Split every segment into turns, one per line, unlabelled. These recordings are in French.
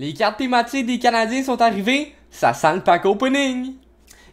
Les cartes thématiques des Canadiens sont arrivées, ça sent le pack opening.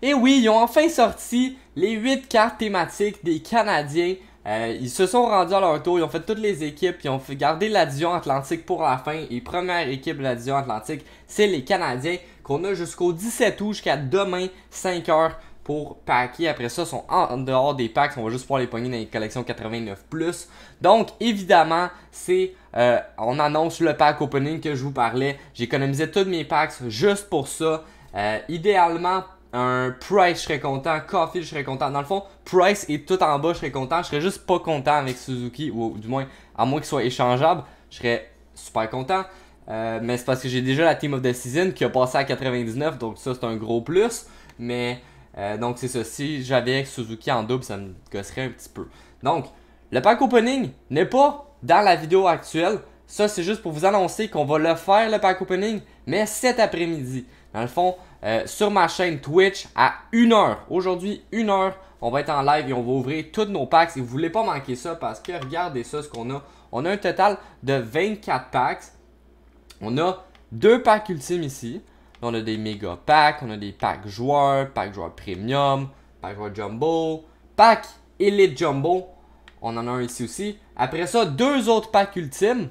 Et oui, ils ont enfin sorti les 8 cartes thématiques des Canadiens. Euh, ils se sont rendus à leur tour, ils ont fait toutes les équipes, ils ont fait garder Atlantique pour la fin. Et première équipe de Atlantique, c'est les Canadiens qu'on a jusqu'au 17 août, jusqu'à demain, 5 h pour packer. Après ça, sont en dehors des packs. On va juste pouvoir les pogner dans les collections 89+. Donc, évidemment, c'est... Euh, on annonce le pack opening que je vous parlais. J'économisais tous mes packs juste pour ça. Euh, idéalement, un Price, je serais content. Coffee, je serais content. Dans le fond, Price est tout en bas, je serais content. Je serais juste pas content avec Suzuki, ou du moins, à moins qu'il soit échangeable, je serais super content. Euh, mais c'est parce que j'ai déjà la Team of the Season qui a passé à 99, donc ça c'est un gros plus. Mais euh, donc c'est ça, si j'avais Suzuki en double, ça me casserait un petit peu. Donc, le pack opening n'est pas dans la vidéo actuelle. Ça, c'est juste pour vous annoncer qu'on va le faire, le pack opening, mais cet après-midi. Dans le fond, euh, sur ma chaîne Twitch à 1h. Aujourd'hui, 1h, on va être en live et on va ouvrir tous nos packs. Et vous voulez pas manquer ça parce que regardez ça, ce qu'on a. On a un total de 24 packs. On a deux packs ultimes ici on a des méga packs, on a des packs joueurs, packs joueurs premium, packs joueurs jumbo, packs Elite Jumbo. On en a un ici aussi. Après ça, deux autres packs ultimes.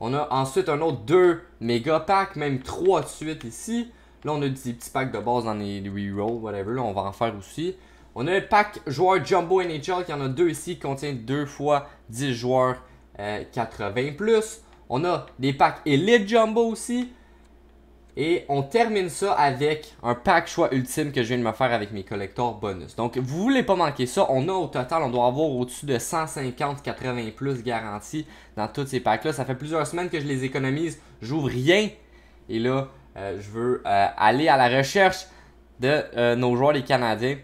On a ensuite un autre deux méga packs, même trois de suite ici. Là, on a des petits packs de base dans les rerolls, whatever. Là, on va en faire aussi. On a un pack joueur Jumbo NHL y en a deux ici, qui contient deux fois 10 joueurs 80 euh, On a des packs Elite Jumbo aussi. Et on termine ça avec un pack choix ultime que je viens de me faire avec mes collecteurs bonus. Donc, vous voulez pas manquer ça. On a au total, on doit avoir au-dessus de 150, 80 plus garanties dans tous ces packs-là. Ça fait plusieurs semaines que je les économise. J'ouvre rien. Et là, euh, je veux euh, aller à la recherche de euh, nos joueurs, les Canadiens.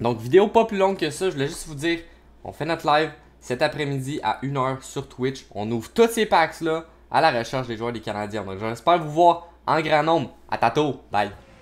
Donc, vidéo pas plus longue que ça. Je voulais juste vous dire, on fait notre live cet après-midi à 1h sur Twitch. On ouvre tous ces packs-là à la recherche des joueurs des Canadiens. Donc, j'espère vous voir en grand nombre. À tantôt. Bye.